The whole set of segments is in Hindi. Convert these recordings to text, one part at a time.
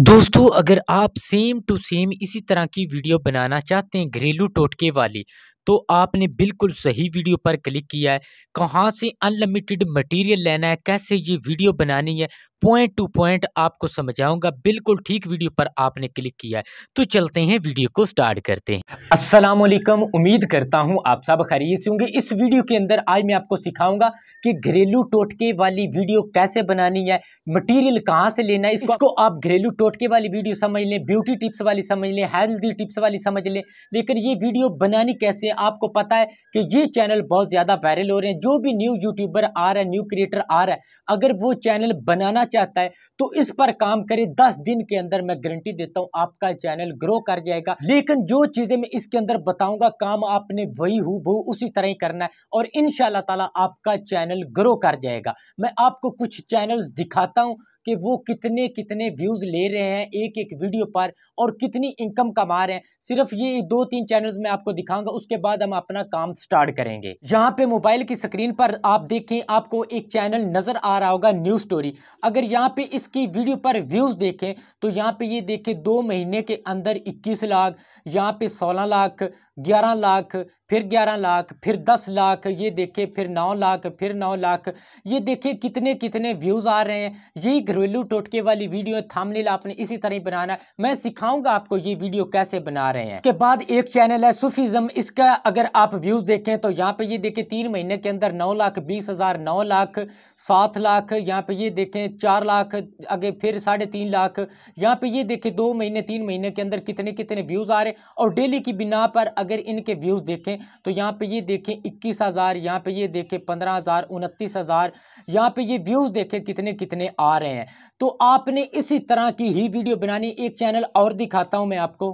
दोस्तों अगर आप सेम टू सेम इसी तरह की वीडियो बनाना चाहते हैं घरेलू टोटके वाली तो आपने बिल्कुल सही वीडियो पर क्लिक किया है कहाँ से अनलिमिटेड मटेरियल लेना है कैसे ये वीडियो बनानी है पॉइंट टू पॉइंट आपको समझाऊंगा बिल्कुल ठीक वीडियो पर आपने क्लिक किया है तो चलते हैं वीडियो को स्टार्ट करते हैं अस्सलाम वालेकुम उम्मीद करता हूं आप सब खैरियत से होंगे इस वीडियो के अंदर आज मैं आपको सिखाऊंगा कि घरेलू टोटके वाली वीडियो कैसे बनानी है मटीरियल कहाँ से लेना है इसको, आप घरेलू टोटके वाली वीडियो समझ लें ब्यूटी टिप्स वाली समझ लें हेल्दी टिप्स वाली समझ लें लेकिन ये वीडियो बनानी कैसे आपको पता है कि ये चैनल बहुत ज़्यादा वायरल हो रहे हैं जो भी न्यू यूट्यूबर आ रहा है न्यू क्रिएटर आ रहा है अगर वो चैनल बनाना चाहता है तो इस पर काम करें दस दिन के अंदर मैं गारंटी देता हूं आपका चैनल ग्रो कर जाएगा लेकिन जो चीज़ें मैं इसके अंदर बताऊंगा काम आपने वही हु उसी तरह ही करना है और इन ताला आपका चैनल ग्रो कर जाएगा मैं आपको कुछ चैनल्स दिखाता हूँ कि वो कितने कितने व्यूज़ ले रहे हैं एक एक वीडियो पर और कितनी इनकम कमा रहे हैं सिर्फ ये दो तीन चैनल्स में आपको दिखाऊंगा उसके बाद हम अपना काम स्टार्ट करेंगे यहाँ पे मोबाइल की स्क्रीन पर आप देखें आपको एक चैनल नजर आ रहा होगा न्यूज स्टोरी अगर यहाँ पे इसकी वीडियो पर व्यूज देखें तो यहाँ पे ये देखें दो महीने के अंदर इक्कीस लाख यहाँ पे सोलह लाख ग्यारह लाख फिर ग्यारह लाख फिर दस लाख ये देखें फिर नौ लाख फिर नौ लाख ये देखें कितने कितने व्यूज़ आ रहे हैं यही घरेलू टोटके वाली वीडियो थामने आपने इसी तरह बनाना मैं सिखा दिखाऊंगा आपको ये वीडियो कैसे बना रहे हैं इसके बाद एक चैनल है सूफीज़म इसका अगर आप व्यूज़ देखें तो यहाँ पे ये देखें तीन महीने के अंदर नौ लाख बीस हज़ार नौ लाख सात लाख यहाँ पे ये देखें चार लाख आगे फिर साढ़े तीन लाख यहाँ पे ये देखें दो महीने तीन महीने के अंदर कितने कितने व्यूज़ आ रहे और डेली की बिना पर अगर इनके व्यूज़ देखें तो यहाँ पे ये देखें इक्कीस हज़ार यहाँ पर ये देखें पंद्रह हज़ार उनतीस हज़ार यहाँ पर ये व्यूज़ देखें कितने कितने आ रहे हैं तो आपने इसी तरह की ही वीडियो बनानी एक चैनल और दिखाता हूँ मैं आपको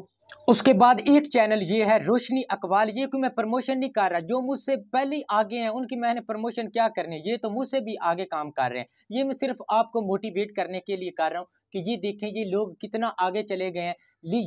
उसके बाद एक चैनल ये है रोशनी अकबाल ये क्यों मैं प्रमोशन नहीं कर रहा जो मुझसे पहले आगे हैं उनकी मैंने प्रमोशन क्या करने ये तो मुझसे भी आगे काम कर रहे हैं ये मैं सिर्फ आपको मोटिवेट करने के लिए कर रहा हूँ कि ये देखें ये लोग कितना आगे चले गए हैं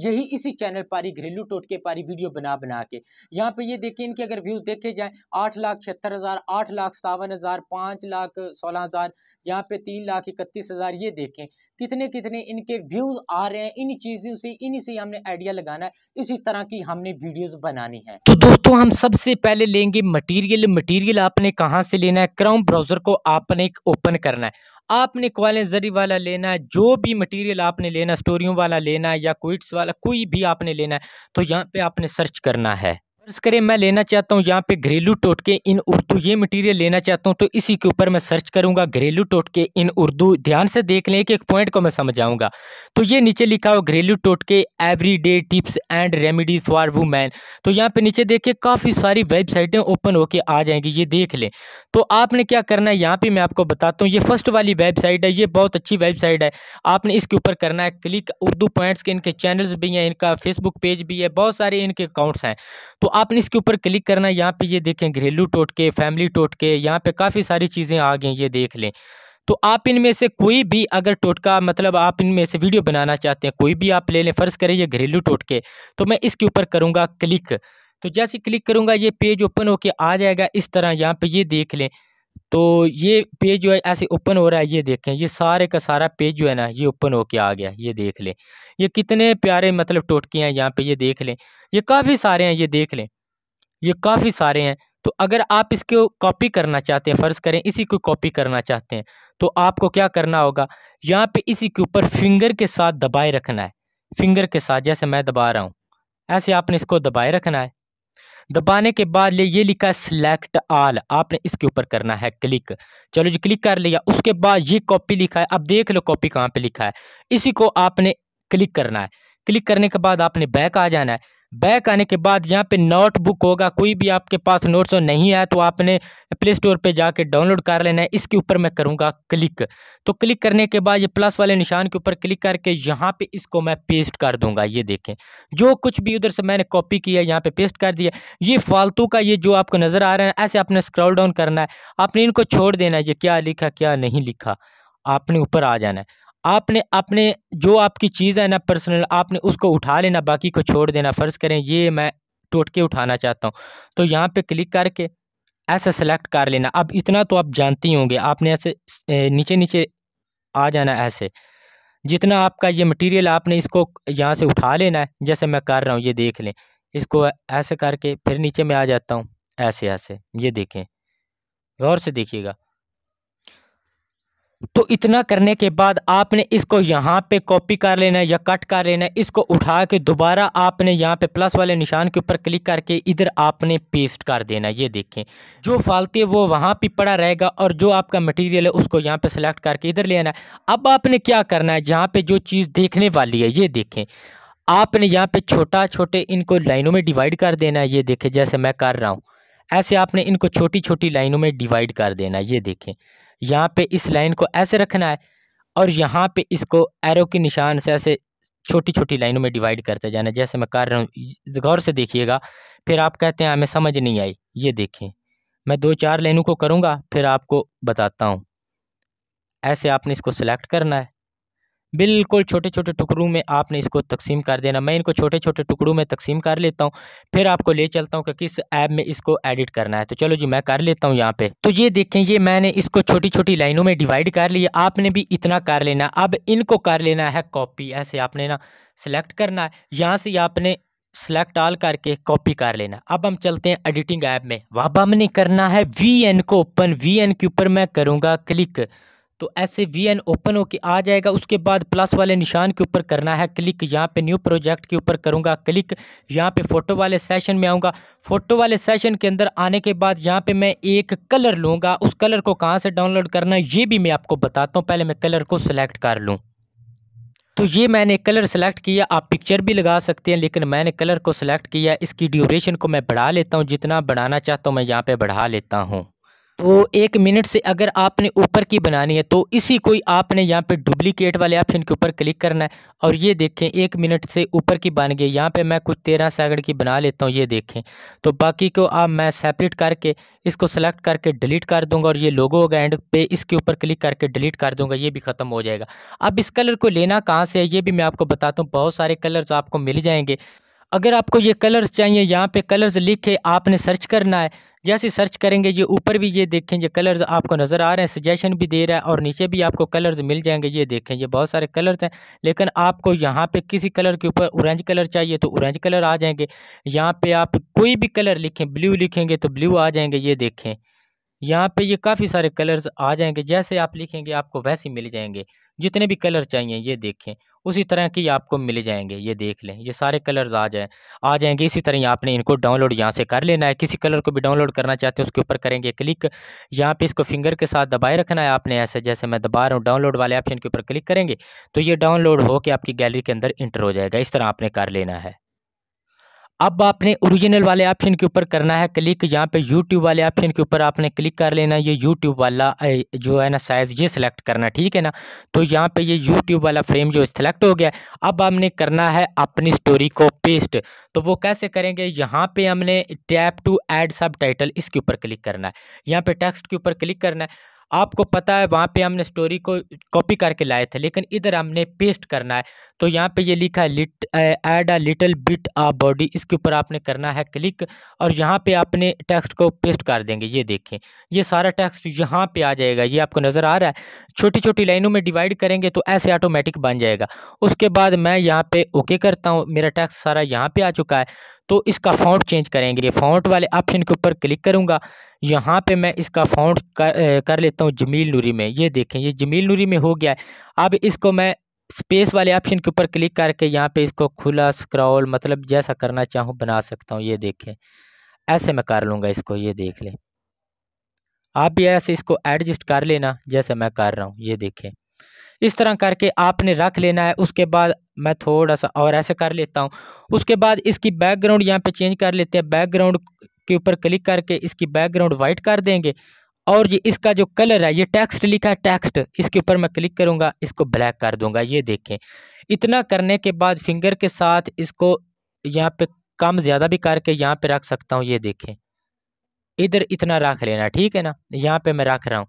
यही इसी चैनल पर ही घरेलू टोटके पर ही वीडियो बना बना के यहाँ पे ये देखें इनके अगर व्यूज़ देखे जाए आठ लाख छिहत्तर हज़ार आठ लाख सतावन हज़ार पाँच लाख सोलह हज़ार यहाँ पे तीन लाख इकतीस हज़ार ये देखें कितने कितने इनके व्यूज़ आ रहे हैं इन चीज़ों से इन्हीं से हमने आइडिया लगाना है इसी तरह की हमने वीडियोस बनानी है तो दोस्तों हम सबसे पहले लेंगे मटेरियल मटेरियल आपने कहाँ से लेना है क्राउन ब्राउज़र को आपने ओपन करना है आपने क्वाले जरी वाला लेना है जो भी मटेरियल आपने लेना स्टोरियों वाला लेना है या क्विट्स वाला कोई भी आपने लेना है तो यहाँ पे आपने सर्च करना है फर्ज करें मैं लेना चाहता हूँ यहाँ पे घरेलू टोटके इन उर्दू ये मटेरियल लेना चाहता हूँ तो इसी के ऊपर मैं सर्च करूँगा घरेलू टोटके इन उर्दू ध्यान से देख लें कि एक पॉइंट को मैं समझ आऊँगा तो ये नीचे लिखा हो घरेलू टोटके every day tips and remedies for women तो यहाँ पे नीचे देखिए काफ़ी सारी वेबसाइटें ओपन होके आ जाएंगी ये देख लें तो आपने क्या करना है यहाँ पर मैं आपको बताता हूँ ये फर्स्ट वाली वेबसाइट है ये बहुत अच्छी वेबसाइट है आपने इसके ऊपर करना है क्लिक उर्दू पॉइंट्स के इनके चैनल्स भी हैं इनका फेसबुक पेज भी है बहुत सारे इनके अकाउंट्स हैं तो आपने इसके ऊपर क्लिक करना है यहाँ पे ये देखें घरेलू टोटके फैमिली टोटके यहाँ पे काफ़ी सारी चीज़ें आ गई ये देख लें तो आप इनमें से कोई भी अगर टोटका मतलब आप इनमें से वीडियो बनाना चाहते हैं कोई भी आप ले लें फ़र्ज़ करें ये घरेलू टोटके तो मैं इसके ऊपर करूँगा क्लिक तो जैसे क्लिक करूँगा ये पेज ओपन होके आ जाएगा इस तरह यहाँ पर ये देख लें तो ये पेज जो है ऐसे ओपन हो रहा है ये देखें ये सारे का सारा पेज जो है ना ये ओपन होके आ गया ये देख लें ये कितने प्यारे मतलब टोटके हैं यहाँ पे ये देख लें ये काफ़ी सारे हैं ये देख लें ये काफ़ी सारे हैं तो अगर आप इसको कॉपी करना चाहते हैं फ़र्ज़ करें इसी को कॉपी करना चाहते हैं तो आपको क्या करना होगा यहाँ पर इसी के ऊपर फिंगर के साथ दबाए रखना है फिंगर के साथ जैसे मैं दबा रहा हूँ ऐसे आपने इसको दबाए रखना है दबाने के बाद ये लिखा है सिलेक्ट आल आपने इसके ऊपर करना है क्लिक चलो जी क्लिक कर लिया उसके बाद ये कॉपी लिखा है अब देख लो कॉपी कहाँ पे लिखा है इसी को आपने क्लिक करना है क्लिक करने के बाद आपने बैक आ जाना है बैक आने के बाद यहाँ पे नोटबुक होगा कोई भी आपके पास नोट्स नहीं आया तो आपने प्ले स्टोर पर जाके डाउनलोड कर लेना है इसके ऊपर मैं करूँगा क्लिक तो क्लिक करने के बाद ये प्लस वाले निशान के ऊपर क्लिक करके यहाँ पे इसको मैं पेस्ट कर दूंगा ये देखें जो कुछ भी उधर से मैंने कॉपी किया यहाँ पे पेस्ट कर दिया ये फालतू का ये जो आपको नज़र आ रहा है ऐसे आपने स्क्रॉल डाउन करना है आपने इनको छोड़ देना है ये क्या लिखा क्या नहीं लिखा आपने ऊपर आ जाना है आपने अपने जो आपकी चीज़ है ना पर्सनल आपने उसको उठा लेना बाकी को छोड़ देना फ़र्ज़ करें ये मैं टोटके उठाना चाहता हूँ तो यहाँ पे क्लिक करके ऐसे सेलेक्ट कर लेना अब इतना तो आप जानते ही होंगे आपने ऐसे नीचे नीचे आ जाना ऐसे जितना आपका ये मटेरियल आपने इसको यहाँ से उठा लेना है जैसे मैं कर रहा हूँ ये देख लें इसको ऐसे करके फिर नीचे में आ जाता हूँ ऐसे ऐसे ये देखें गौर से देखिएगा तो इतना करने के बाद आपने इसको यहाँ पे कॉपी कर लेना है या कट कर लेना है इसको उठा के दोबारा आपने यहाँ पे प्लस वाले निशान के ऊपर क्लिक करके इधर आपने पेस्ट कर देना है ये देखें जो फालतू है वो वहाँ पर पड़ा रहेगा और जो आपका मटेरियल है उसको यहाँ पे सेलेक्ट करके इधर ले आना है अब आपने क्या करना है जहाँ पर जो चीज़ देखने वाली है ये देखें आपने यहाँ पे छोटा छोटे इनको लाइनों में डिवाइड कर देना है ये देखें जैसे मैं कर रहा हूँ ऐसे आपने इनको छोटी छोटी लाइनों में डिवाइड कर देना ये देखें यहाँ पे इस लाइन को ऐसे रखना है और यहाँ पे इसको एरो के निशान से ऐसे छोटी छोटी लाइनों में डिवाइड करते जाना जैसे मैं कर रहा हूँ गौर से देखिएगा फिर आप कहते हैं हमें हाँ, समझ नहीं आई ये देखें मैं दो चार लाइनों को करूँगा फिर आपको बताता हूँ ऐसे आपने इसको सेलेक्ट करना है बिल्कुल छोटे छोटे टुकड़ों में आपने इसको तकसीम कर देना मैं इनको छोटे छोटे टुकड़ों में तकसीम कर लेता हूँ फिर आपको ले चलता हूँ कि किस ऐप में इसको एडिट करना है तो चलो जी मैं कर लेता हूँ यहाँ पे तो ये देखें ये मैंने इसको छोटी छोटी लाइनों में डिवाइड कर लिया आपने भी इतना कर लेना अब इनको कर लेना है कॉपी ऐसे आपने ना सेलेक्ट करना है यहाँ से आपने सेलेक्ट ऑल करके कॉपी कर लेना अब हम चलते हैं एडिटिंग ऐप में वह पर हमने करना है वी एन को ओपन वी एन के ऊपर मैं करूँगा क्लिक तो ऐसे वी एन ओपन होके आ जाएगा उसके बाद प्लस वाले निशान के ऊपर करना है क्लिक यहाँ पे न्यू प्रोजेक्ट के ऊपर करूँगा क्लिक यहाँ पे फ़ोटो वाले सेशन में आऊँगा फ़ोटो वाले सेशन के अंदर आने के बाद यहाँ पे मैं एक कलर लूँगा उस कलर को कहाँ से डाउनलोड करना है ये भी मैं आपको बताता हूँ पहले मैं कलर को सिलेक्ट कर लूँ तो ये मैंने कलर सेलेक्ट किया आप पिक्चर भी लगा सकते हैं लेकिन मैंने कलर को सिलेक्ट किया इसकी ड्यूरेशन को मैं बढ़ा लेता हूँ जितना बढ़ाना चाहता हूँ मैं यहाँ पर बढ़ा लेता हूँ तो एक मिनट से अगर आपने ऊपर की बनानी है तो इसी कोई आपने यहाँ पे डुप्लीकेट वाले ऑप्शन के ऊपर क्लिक करना है और ये देखें एक मिनट से ऊपर की बन गई यहाँ पे मैं कुछ तेरह सेकंड की बना लेता हूँ ये देखें तो बाकी को आप मैं सेपरेट करके इसको सेलेक्ट करके डिलीट कर दूंगा और ये लोगो होगा एंड पे इसके ऊपर क्लिक करके डिलीट कर दूंगा ये भी ख़त्म हो जाएगा अब इस कलर को लेना कहाँ से है ये भी मैं आपको बताता हूँ बहुत सारे कलर्स आपको मिल जाएंगे अगर आपको ये कलर्स चाहिए यहाँ पे कलर्स लिख के आपने सर्च करना है जैसे सर्च करेंगे ये ऊपर भी ये देखें ये कलर्स आपको नज़र आ रहे हैं सजेशन भी दे रहा है और नीचे भी आपको कलर्स मिल जाएंगे ये देखें ये बहुत सारे कलर्स हैं लेकिन आपको यहाँ पे किसी कलर के ऊपर ऑरेंज कलर चाहिए तो ऑरेंज कलर आ जाएंगे यहाँ पे आप कोई भी कलर लिखें ब्लू लिखेंगे तो ब्लू आ जाएंगे ये देखें यहाँ पे ये काफ़ी सारे कलर्स आ जाएंगे जैसे आप लिखेंगे आपको वैसे मिल जाएंगे जितने भी कलर चाहिए ये देखें उसी तरह के आपको मिल जाएंगे ये देख लें ये सारे कलर्स आ जाएं आ जाएंगे इसी तरह आपने इनको डाउनलोड यहाँ से कर लेना है किसी कलर को भी डाउनलोड करना चाहते हैं उसके ऊपर करेंगे क्लिक यहाँ पे इसको फिंगर के साथ दबाए रखना है आपने ऐसे जैसे मैं दबा रहा हूँ डाउनलोड वाले ऑप्शन के ऊपर क्लिक करेंगे तो ये डाउनलोड होकर आपकी गैलरी के अंदर इंटर हो जाएगा इस तरह आपने कर लेना है अब आपने ओरिजिनल वाले ऑप्शन के ऊपर करना है क्लिक यहाँ पे यूट्यूब वाले ऑप्शन के ऊपर आपने क्लिक कर लेना ये यूट्यूब वाला जो है ना साइज़ ये सिलेक्ट करना ठीक है ना तो यहाँ पे ये यूट्यूब वाला फ्रेम जो सिलेक्ट हो गया अब हमने करना है अपनी स्टोरी को पेस्ट तो वो कैसे करेंगे यहाँ पे हमने tap to add subtitle इसके ऊपर क्लिक करना है यहाँ पे टेक्स्ट के ऊपर क्लिक करना है आपको पता है वहाँ पे हमने स्टोरी को कॉपी करके लाए थे लेकिन इधर हमने पेस्ट करना है तो यहाँ पे ये लिखा है let add a little bit आ बॉडी इसके ऊपर आपने करना है क्लिक और यहाँ पे आपने टेक्स्ट को पेस्ट कर देंगे ये देखें ये सारा टेक्स्ट यहाँ पे आ जाएगा ये आपको नज़र आ रहा है छोटी छोटी लाइनों में डिवाइड करेंगे तो ऐसे ऑटोमेटिक बन जाएगा उसके बाद मैं यहाँ पर ओके करता हूँ मेरा टैक्स सारा यहाँ पर आ चुका है तो इसका फ़ॉन्ट चेंज करेंगे फ़ॉन्ट वाले ऑप्शन के ऊपर क्लिक करूँगा यहाँ पे मैं इसका फ़ॉन्ट कर, कर लेता हूँ जमील नूरी में ये देखें ये जमील नूरी में हो गया है अब इसको मैं स्पेस वाले ऑप्शन के ऊपर क्लिक करके यहाँ पे इसको खुला स्क्रॉल मतलब जैसा करना चाहूँ बना सकता हूँ ये देखें ऐसे मैं कर लूँगा इसको ये देख लें आप भी ऐसे इसको एडजस्ट कर लेना जैसे मैं कर रहा हूँ ये देखें इस तरह करके आपने रख लेना है उसके बाद मैं थोड़ा सा और ऐसे कर लेता हूँ उसके बाद इसकी बैकग्राउंड यहाँ पे चेंज कर लेते हैं बैकग्राउंड के ऊपर क्लिक करके इसकी बैकग्राउंड वाइट कर देंगे और ये इसका जो कलर है ये टेक्स्ट लिखा है टेक्स्ट इसके ऊपर मैं क्लिक करूँगा इसको ब्लैक कर दूँगा ये देखें इतना करने के बाद फिंगर के साथ इसको यहाँ पे कम ज़्यादा भी करके यहाँ पे रख सकता हूँ ये देखें इधर इतना रख लेना ठीक है ना यहाँ पे मैं रख रहा हूँ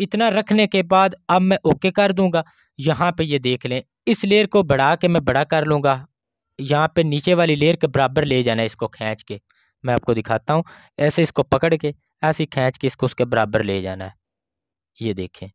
इतना रखने के बाद अब मैं ओके कर दूंगा यहाँ पे ये देख लें इस लेयर को बढ़ा के मैं बड़ा कर लूँगा यहाँ पे नीचे वाली लेयर के बराबर ले जाना है इसको खींच के मैं आपको दिखाता हूँ ऐसे इसको पकड़ के ऐसे खींच के इसको उसके बराबर ले जाना है ये देखें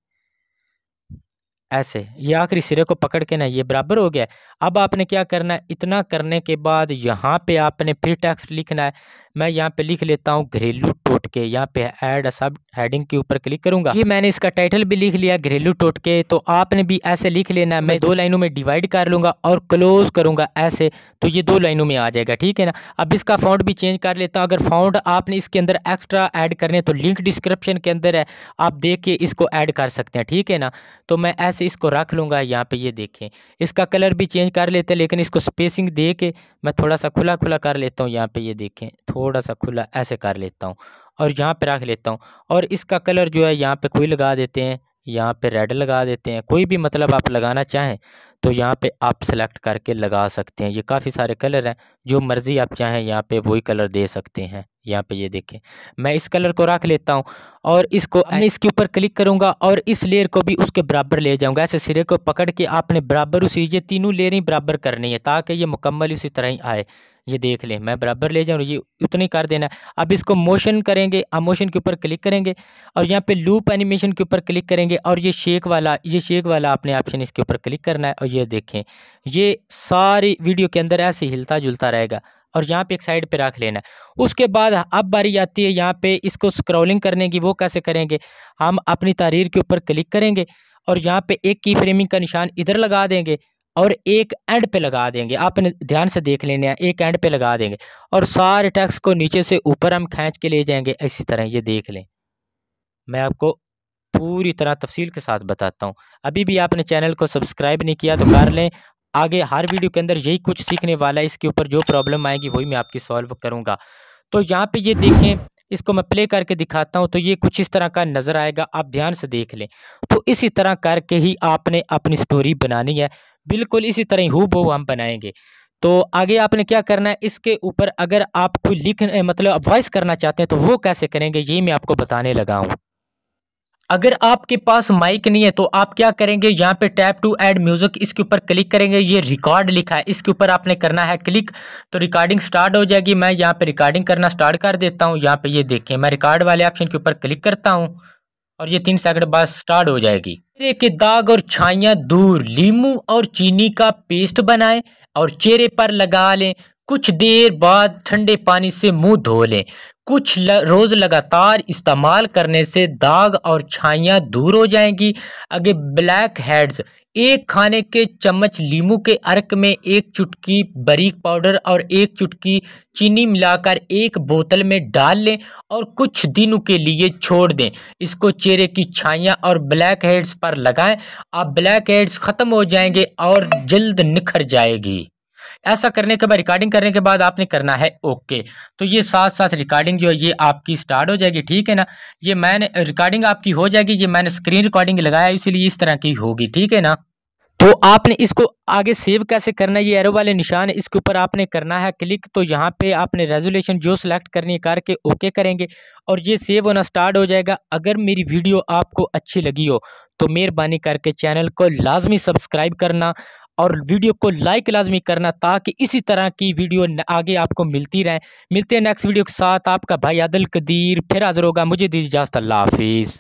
ऐसे ये आखिरी सिरे को पकड़ के ना ये बराबर हो गया अब आपने क्या करना है इतना करने के बाद यहाँ पे आपने फिर टेक्स्ट लिखना है मैं यहाँ पे लिख लेता हूँ घरेलू टोटके यहाँ पे ऐड सब हेडिंग के ऊपर क्लिक करूंगा ये मैंने इसका टाइटल भी लिख लिया घरेलू टोटके तो आपने भी ऐसे लिख लेना मैं दो लाइनों में डिवाइड कर लूँगा और क्लोज करूँगा ऐसे तो ये दो लाइनों में आ जाएगा ठीक है ना अब इसका फाउंड भी चेंज कर लेता हूँ अगर फाउंड आपने इसके अंदर एक्स्ट्रा ऐड करने तो लिंक डिस्क्रिप्शन के अंदर है आप देख के इसको ऐड कर सकते हैं ठीक है ना तो मैं ऐसे इसको रख लूँगा यहाँ पे ये देखें इसका कलर भी चेंज कर लेते हैं लेकिन इसको स्पेसिंग दे के मैं थोड़ा सा खुला खुला कर लेता हूँ यहाँ पे ये देखें थोड़ा थोड़ा सा खुला ऐसे कर लेता हूँ और यहाँ पर रख लेता हूँ और इसका कलर जो है यहाँ पर कोई लगा देते हैं यहाँ पे रेड लगा देते हैं कोई भी मतलब आप लगाना चाहें तो यहाँ पे आप सेलेक्ट करके लगा सकते हैं ये काफ़ी सारे कलर हैं जो मर्ज़ी आप चाहें यहाँ पे वही कलर दे सकते हैं यहाँ पे ये देखें मैं इस कलर को रख लेता हूँ और इसको मैं इसके ऊपर क्लिक करूँगा और इस लेयर को भी उसके बराबर ले जाऊँगा ऐसे सिरे को पकड़ के आपने बराबर उसी ये तीनों लेयरें ही बराबर करनी है ताकि ये मुकम्मल उसी तरह ही आए ये देख लें मैं बराबर ले जाऊँ ये उतनी कर देना अब इसको मोशन करेंगे अब मोशन के ऊपर क्लिक करेंगे और यहाँ पे लूप एनिमेशन के ऊपर क्लिक करेंगे और ये शेक वाला ये शेक वाला आपने ऑप्शन इसके ऊपर क्लिक करना है और ये देखें ये सारी वीडियो के अंदर ऐसे हिलता जुलता रहेगा और यहाँ पे एक साइड पे रख लेना है उसके बाद अब बारी आती है यहाँ पे इसको स्क्रॉलिंग करने की वो कैसे करेंगे हम अपनी तारीर के ऊपर क्लिक करेंगे और यहाँ पे एक की फ्रेमिंग का निशान इधर लगा देंगे और एक एंड पे लगा देंगे आपने ध्यान से देख लेने हैं एक एंड पे लगा देंगे और सारे टैक्स को नीचे से ऊपर हम खींच के ले जाएंगे इसी तरह ये देख लें मैं आपको पूरी तरह तफसील के साथ बताता हूँ अभी भी आपने चैनल को सब्सक्राइब नहीं किया तो कर लें आगे हर वीडियो के अंदर यही कुछ सीखने वाला है इसके ऊपर जो प्रॉब्लम आएगी वही मैं आपकी सॉल्व करूँगा तो यहाँ पे ये देखें इसको मैं प्ले करके दिखाता हूँ तो ये कुछ इस तरह का नज़र आएगा आप ध्यान से देख लें तो इसी तरह करके ही आपने अपनी स्टोरी बनानी है बिल्कुल इसी तरह हु हम बनाएंगे तो आगे आपने क्या करना है इसके ऊपर अगर आप कोई लिख मतलब वॉइस करना चाहते हैं तो वो कैसे करेंगे यही मैं आपको बताने लगा हूँ अगर आपके पास माइक नहीं है तो आप क्या करेंगे यहाँ पे टैप टू ऐड म्यूजिक इसके ऊपर क्लिक करेंगे ये रिकॉर्ड लिखा है इसके ऊपर आपने करना है क्लिक तो रिकॉर्डिंग स्टार्ट हो जाएगी मैं यहाँ पे रिकॉर्डिंग करना स्टार्ट कर देता हूँ यहाँ पे ये देखें मैं रिकॉर्ड वाले ऑप्शन के ऊपर क्लिक करता हूँ और ये तीन सेकंड बाद स्टार्ट हो जाएगी चेहरे के दाग और छाइया दूर लीमू और चीनी का पेस्ट बनाएं और चेहरे पर लगा लें कुछ देर बाद ठंडे पानी से मुंह धो लें कुछ ल, रोज़ लगातार इस्तेमाल करने से दाग और छाइया दूर हो जाएंगी अगे ब्लैक हेड्स एक खाने के चम्मच लीमू के अर्क में एक चुटकी बरीक पाउडर और एक चुटकी चीनी मिलाकर एक बोतल में डाल लें और कुछ दिनों के लिए छोड़ दें इसको चेहरे की छाइयाँ और ब्लैक हेड्स पर लगाएं आप ब्लैक हेड्स ख़त्म हो जाएंगे और जल्द निखर जाएगी ऐसा करने के बाद रिकॉर्डिंग करने के बाद आपने करना है ओके तो ये साथ साथ रिकॉर्डिंग जो है ये आपकी स्टार्ट हो जाएगी ठीक है ना ये मैंने रिकॉर्डिंग आपकी हो जाएगी ये मैंने स्क्रीन रिकॉर्डिंग लगाया इसीलिए इस तरह की होगी ठीक है ना तो आपने इसको आगे सेव कैसे करना है ये एरो वाले निशान इसके ऊपर आपने करना है क्लिक तो यहाँ पे आपने रेजोल्यूशन जो सिलेक्ट करनी है करके ओके करेंगे और ये सेव होना स्टार्ट हो जाएगा अगर मेरी वीडियो आपको अच्छी लगी हो तो मेहरबानी करके चैनल को लाजमी सब्सक्राइब करना और वीडियो को लाइक लाजमी करना ताकि इसी तरह की वीडियो आगे आपको मिलती रहें मिलते हैं नेक्स्ट वीडियो के साथ आपका भाई आदिल कदीर फिर हाजिर होगा मुझे दीजिए इजाज़त अल्लाह हाफिज़